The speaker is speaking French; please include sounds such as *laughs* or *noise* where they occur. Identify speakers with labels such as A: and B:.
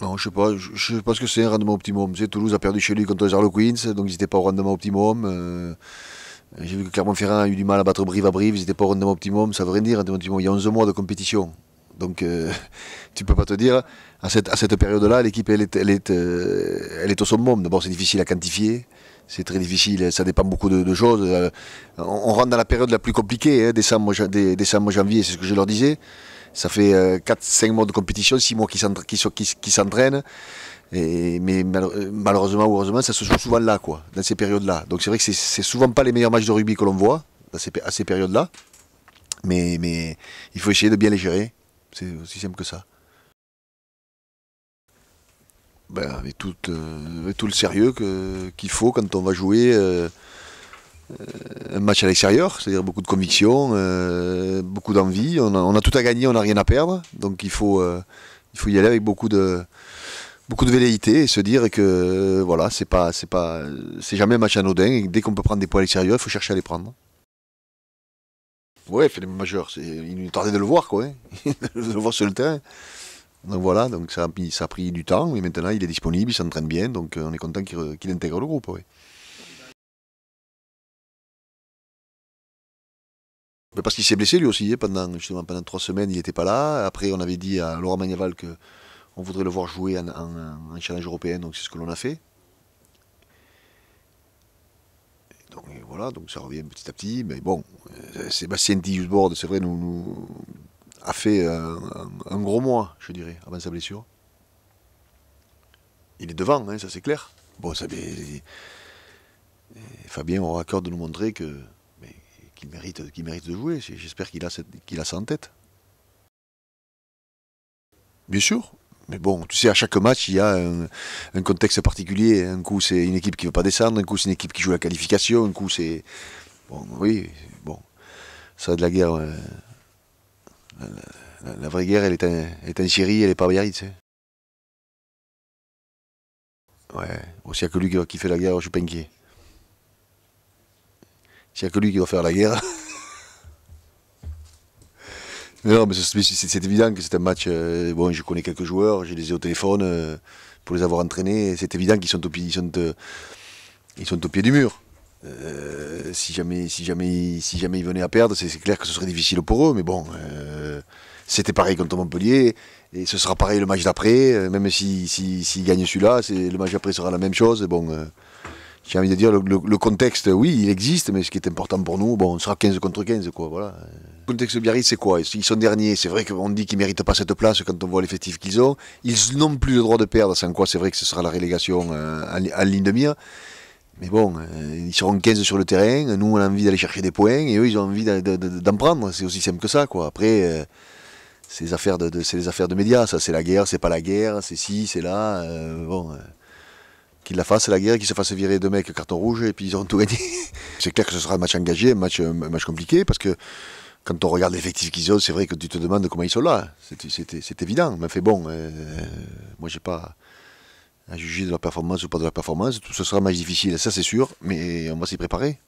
A: je ne sais pas. Je sais ce que c'est un rendement optimum. Toulouse a perdu chez lui contre les Harlequins, donc ils n'étaient pas au rendement optimum. Euh, j'ai vu que Clermont-Ferrand a eu du mal à battre Brive à Brive, ils n'étaient pas au rendement optimum. Ça veut rien dire, rendement optimum. Il y a 11 mois de compétition. Donc tu euh, *laughs* tu peux pas te dire, à cette, période-là, l'équipe, euh, elle est, au summum. D'abord, c'est difficile à quantifier. C'est très difficile, ça dépend beaucoup de, choses. On, rentre dans la période la plus compliquée, hein, décembre, janvier, c'est ce que je leur disais. Ça fait 4-5 euh, mois de compétition, 6 mois qui s'entraînent. mais malheureusement ou heureusement, ça se joue souvent là, quoi, dans ces périodes-là. Donc c'est vrai que c'est souvent pas les meilleurs matchs de rugby que l'on voit à ces, périodes-là. Mais, il faut essayer de bien les gérer. C'est aussi simple que ça. Ben, euh, avec, tout, le sérieux qu'il faut quand on va jouer. Euh, euh, un match à l'extérieur, c'est-à-dire beaucoup de conviction, euh, beaucoup d'envie. On, a, tout à gagner, on n'a rien à perdre. Donc il faut, euh, il faut y aller avec beaucoup de, beaucoup de velléité et se dire que voilà, c'est pas, c'est pas, c'est jamais un match anodin. dès qu'on peut prendre des points à l'extérieur, il faut chercher à les prendre. Oui, fait Major, majeurs. Il est tardait de le voir, quoi. Hein. *laughs* de le voir sur le terrain. Donc voilà, donc ça a, pris, du temps, mais maintenant il est disponible, il s'entraîne bien, donc on est content qu'il, intègre le groupe. parce qu'il s'est blessé lui aussi, hein, pendant, pendant trois semaines, il n'était pas là. Après, on avait dit à Laurent Magnaval que on voudrait le voir jouer en, challenge européen, donc c'est ce que l'on a fait. donc voilà, donc ça revient petit à petit. Mais bon, euh, Sébastien Diusbord, c'est vrai, nous, a fait euh, un, gros mois, je dirais, avant sa blessure. Il est devant, hein, ça c'est clair. Bon, ça, Fabien aura à cœur de nous montrer que qui mérite, qui mérite de jouer. J'espère qu'il a, a ça en tête. Bien sûr. Mais bon, tu sais, à chaque match, il y a un, contexte particulier. Un coup, c'est une équipe qui ne veut pas descendre. Un coup, c'est une équipe qui joue la qualification. Un coup, c'est. Bon, oui, bon. Ça, de la guerre. Euh, la, vraie guerre, elle est, en, est en Syrie, elle n'est pas à Biarritz. sais. Hein. Ouais, aussi à que lui qui fait la guerre, je suis n'y a que lui qui va faire la guerre. *laughs* non, mais c'est évident que c'est un match. Euh, bon, je connais quelques joueurs, j'ai les ai au téléphone euh, pour les avoir entraînés. C'est évident qu'ils sont, au pied, euh, au pied du mur. si jamais, si jamais, si jamais ils venaient à perdre, c'est clair que ce serait difficile pour eux. Mais bon, c'était pareil contre Montpellier et ce sera pareil le match d'après. même s'ils si, si, gagnent celui-là, le match d'après sera la même chose. Bon j'ai envie de dire, le, contexte, oui, il existe, mais ce qui est important pour nous, bon, on sera 15 contre 15, quoi, voilà. Le contexte de Biarritz, c'est quoi Ils sont derniers, c'est vrai qu'on dit qu'ils ne méritent pas cette place quand on voit l'effectif qu'ils ont. Ils n'ont plus le droit de perdre, sans quoi c'est vrai que ce sera la relégation euh, à en, ligne de mire. Mais bon, euh, ils seront 15 sur le terrain, nous on a envie d'aller chercher des points, et eux ils ont envie d'en prendre, c'est aussi simple que ça, quoi. Après... Euh, c'est les affaires de, les affaires de médias, ça c'est la guerre, c'est pas la guerre, c'est si, c'est là, bon qu'il la fasse, la guerre, qu'il se fasse virer deux mecs carton rouge et puis ils auront tout gagné. *laughs* c'est clair que ce sera un match engagé, un match, compliqué parce que quand on regarde l'effectif qu'ils ont, c'est vrai que tu te demandes comment ils sont là. C'est évident. Mais fait bon, euh, moi j'ai pas à juger de la performance ou pas de la performance. ce sera un match difficile, ça c'est sûr, mais on va s'y préparer.